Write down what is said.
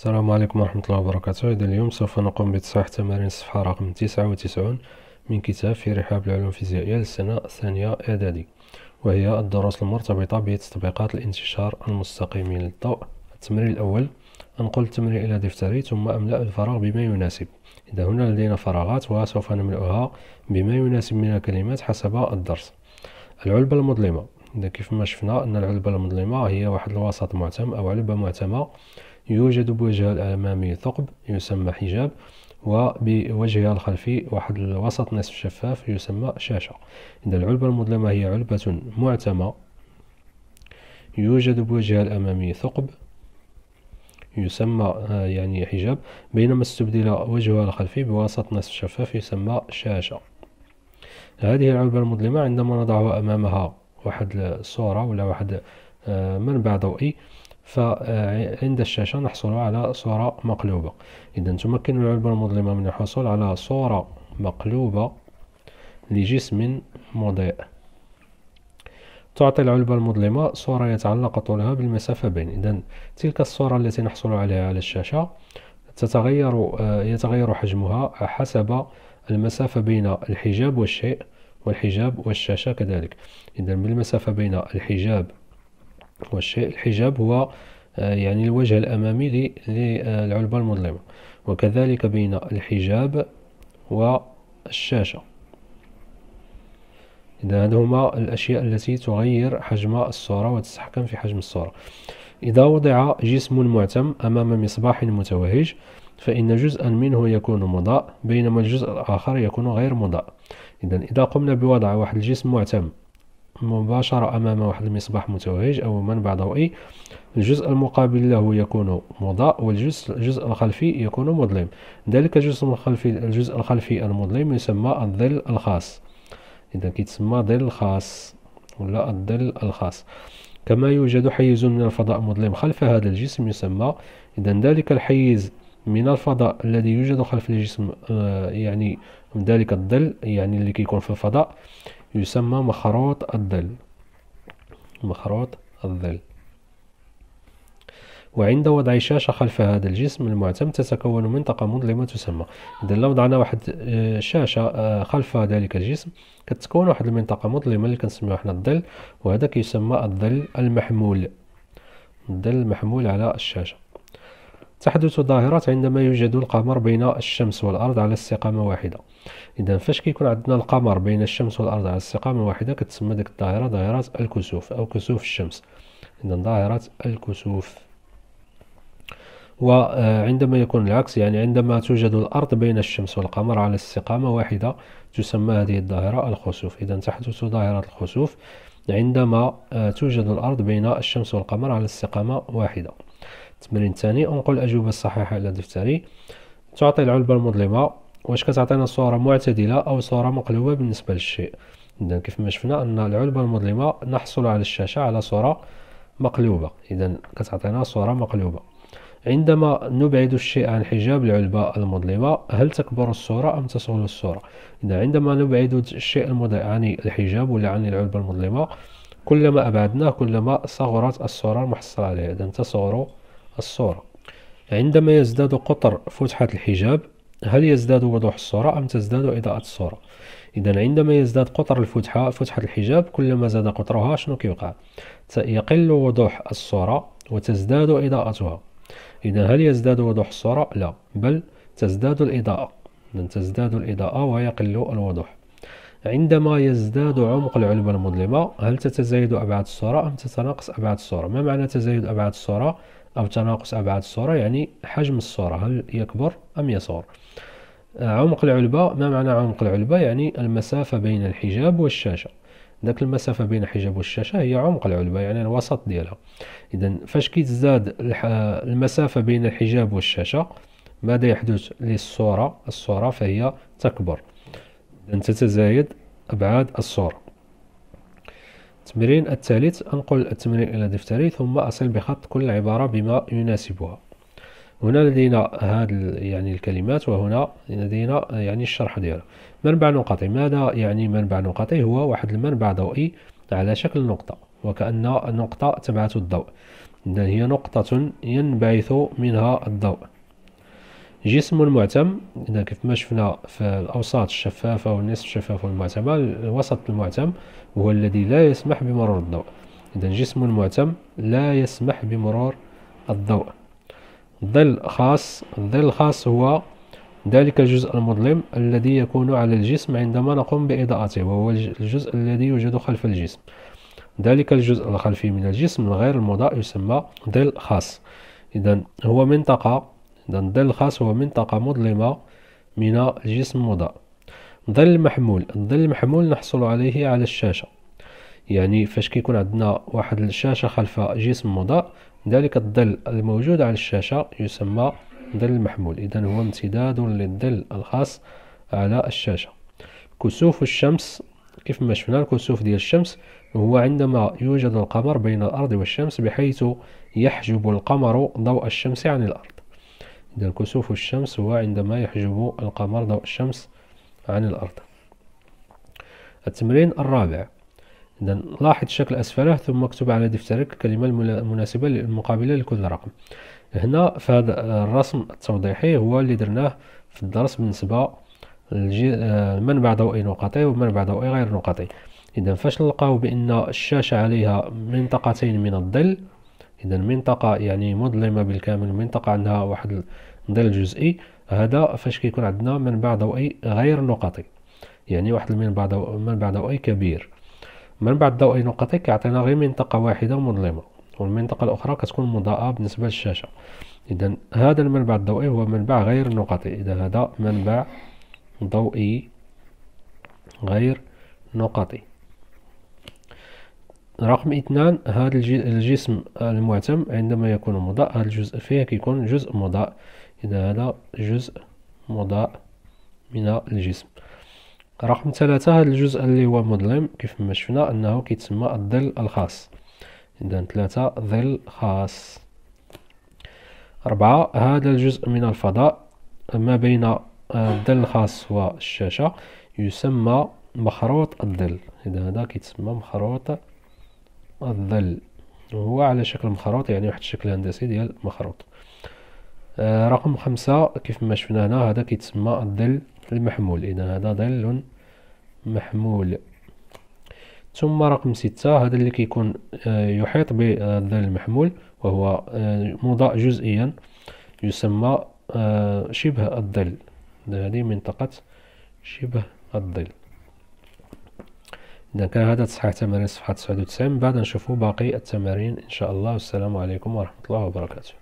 السلام عليكم ورحمة الله وبركاته إذا اليوم سوف نقوم بتصحيح تمارين الصفحة رقم تسعة وتسعون من كتاب في رحاب العلوم الفيزيائية للسنة الثانية إعدادي وهي الدروس المرتبطة بتطبيقات الانتشار المستقيم للضوء التمرين الأول أنقل التمرين إلى دفتري ثم أملأ الفراغ بما يناسب إذا هنا لدينا فراغات وسوف نملأها بما يناسب من الكلمات حسب الدرس العلبة المظلمة اذا كيف ما شفنا أن العلبة المظلمة هي واحد الوسط معتم أو علبة معتمة يوجد بوجهها الأمامي ثقب يسمى حجاب وبوجهها الخلفي واحد الوسط نصف شفاف يسمى شاشة إذا العلبة المظلمة هي علبة معتمة يوجد بوجهها الأمامي ثقب يسمى آه، يعني حجاب بينما استبدل وجهها الخلفي بوسط نصف شفاف يسمى شاشة هذه العلبة المظلمة عندما نضعها أمامها واحد الصورة ولا واحد آه، منبع ضوئي فعند الشاشة نحصل على صورة مقلوبة إذا تمكن العلبة المظلمة من الحصول على صورة مقلوبة لجسم مضيء تعطي العلبة المظلمة صورة يتعلق طولها بالمسافة بين إذا تلك الصورة التي نحصل عليها على الشاشة تتغير آه، يتغير حجمها حسب المسافة بين الحجاب والشيء والحجاب والشاشة كذلك إذا المسافة بين الحجاب والشيء الحجاب هو آه، يعني الوجه الأمامي للعلبة المظلمة وكذلك بين الحجاب والشاشة إذا هذه هما الأشياء التي تغير حجم الصورة وتتحكم في حجم الصورة إذا وضع جسم معتم أمام مصباح متوهج فإن جزءا منه يكون مضاء بينما الجزء الآخر يكون غير مضاء إذا إذا قمنا بوضع واحد الجسم معتم مباشرة أمام واحد المصباح متوهج أو منبع ضوئي الجزء المقابل له يكون مضاء والجزء الجزء الخلفي يكون مظلم ذلك الجزء الخلفي الجزء الخلفي المظلم يسمى الظل الخاص إذا كيتسمى ظل خاص ولا الظل الخاص كما يوجد حيز من الفضاء مظلم خلف هذا الجسم يسمى إذا ذلك الحيز من الفضاء الذي يوجد خلف الجسم آه، يعني ذلك الظل يعني اللي كيكون في الفضاء يسمى مخروط الظل مخروط الظل وعند وضع شاشة خلف هذا الجسم المعتم تتكون منطقة مظلمة تسمى إذا لو وضعنا واحد آه، شاشة آه، خلف ذلك الجسم كتكون واحد المنطقة مظلمة اللي كنسميوها حنا الظل وهذا كيسمى الظل المحمول الظل المحمول على الشاشة تحدث ظاهرات عندما يوجد القمر بين الشمس والأرض على استقامة واحدة إذا فاش كيكون عندنا القمر بين الشمس والأرض على استقامة واحدة كتسمى ديك الظاهرة ظاهرة الكسوف أو كسوف الشمس إذا ظاهرة الكسوف وعندما يكون العكس يعني عندما توجد الأرض بين الشمس والقمر على استقامة واحدة تسمى هذه الظاهرة الخسوف إذا تحدث ظاهرة الخسوف عندما توجد الأرض بين الشمس والقمر على استقامة واحدة التمرين الثاني انقل الأجوبة الصحيحة إلى دفتري تعطي العلبة المظلمة واش كتعطينا صورة معتدلة أو صورة مقلوبة بالنسبة للشيء إذا كيف ما شفنا أن العلبة المظلمة نحصل على الشاشة على صورة مقلوبة إذا كتعطينا صورة مقلوبة عندما نبعد الشيء عن حجاب العلبة المظلمة هل تكبر الصورة أم تصغر الصورة إذا عندما نبعد الشيء المضيء عن الحجاب ولا عن العلبة المظلمة كلما أبعدناه كلما صغرت الصورة المحصلة عليها إذا تصغر الصورة عندما يزداد قطر فتحة الحجاب هل يزداد وضوح الصورة أم تزداد إضاءة الصورة إذا عندما يزداد قطر الفتحة فتحة الحجاب كلما زاد قطرها شنو كيوقع يقل وضوح الصورة وتزداد إضاءتها إذا هل يزداد وضوح الصورة لا بل تزداد الإضاءة إذن تزداد الإضاءة ويقل الوضوح عندما يزداد عمق العلبة المظلمة هل تتزايد أبعاد الصورة أم تتناقص أبعاد الصورة ما معنى تزايد أبعاد الصورة أو تناقص أبعاد الصورة يعني حجم الصورة هل يكبر أم يصغر آه، عمق العلبة ما معنى عمق العلبة يعني المسافة بين الحجاب والشاشة داك المسافة بين الحجاب والشاشة هي عمق العلبة يعني الوسط ديالها إذا فاش كيتزاد المسافة بين الحجاب والشاشة ماذا يحدث للصورة الصورة فهي تكبر إذا تتزايد أبعاد الصورة التمرين الثالث أنقل التمرين إلى دفتري ثم أصل بخط كل عبارة بما يناسبها هنا لدينا هذه يعني الكلمات وهنا لدينا يعني الشرح ديالها منبع نقطي ماذا يعني منبع نقطي هو واحد المنبع ضوئي على شكل نقطة وكأن نقطة تبعث الضوء إذا هي نقطة ينبعث منها الضوء جسم معتم إذا كيف ما شفنا في الأوساط الشفافة والنصف الشفاف والمعتمة الوسط المعتم هو الذي لا يسمح بمرور الضوء إذا جسم معتم لا يسمح بمرور الضوء ظل خاص الظل الخاص هو ذلك الجزء المظلم الذي يكون على الجسم عندما نقوم بإضاءته وهو الجزء الذي يوجد خلف الجسم ذلك الجزء الخلفي من الجسم الغير المضاء يسمى ظل خاص إذا هو منطقة الظل الخاص هو منطقة مظلمة من جسم مضاء ظل محمول الظل المحمول نحصل عليه على الشاشة يعني فاش كيكون عندنا واحد الشاشة خلف جسم مضاء ذلك الظل الموجود على الشاشة يسمى ظل المحمول إذا هو امتداد للظل الخاص على الشاشة كسوف الشمس كيف ما شفنا الكسوف ديال الشمس هو عندما يوجد القمر بين الأرض والشمس بحيث يحجب القمر ضوء الشمس عن الأرض عند الكسوف الشمس هو عندما يحجب القمر ضوء الشمس عن الأرض التمرين الرابع إذا لاحظ الشكل أسفله ثم اكتب على دفترك الكلمة المناسبة المقابلة لكل رقم هنا في هذا الرسم التوضيحي هو اللي درناه في الدرس بالنسبة لمنبع ضوئي نقطي ومنبع ضوئي غير نقطي إذا فاش نلقاو بأن الشاشة عليها منطقتين من الظل اذا منطقه يعني مظلمه بالكامل منطقه عندها واحد الظل جزئي هذا فاش كيكون عندنا منبع ضوئي غير نقطي يعني واحد المنبع ضوئي منبع ضوئي كبير منبع الضوئي نقطي كيعطينا غير منطقه واحده مظلمه والمنطقه الاخرى كتكون مضاءه بالنسبه للشاشه اذا هذا المنبع الضوئي هو منبع غير نقطي اذا هذا منبع ضوئي غير نقطي رقم اثنان هذا الجسم المعتم عندما يكون مضاء هذا الجزء فيه كيكون جزء مضاء إذا هذا جزء مضاء من الجسم رقم ثلاثة هذا الجزء اللي هو مظلم كيف ما شفنا أنه كيتسمى الظل الخاص إذا ثلاثة ظل خاص أربعة هذا الجزء من الفضاء ما بين آه، الظل الخاص والشاشة يسمى مخروط الظل إذا هذا كيتسمى مخروط الظل هو على شكل مخروط يعني واحد الشكل هندسي ديال مخروط آه رقم خمسة كيف ما شفنا هنا هذا كيتسمى الظل المحمول اذا هذا ظل محمول ثم رقم ستة هذا اللي كيكون آه يحيط بالظل المحمول وهو آه مضاء جزئيا يسمى آه، شبه الظل هذه منطقة شبه الظل إذا كان هذا تصحيح تمارين صفحة 99 بعد نشوفوا باقي التمارين إن شاء الله والسلام عليكم ورحمة الله وبركاته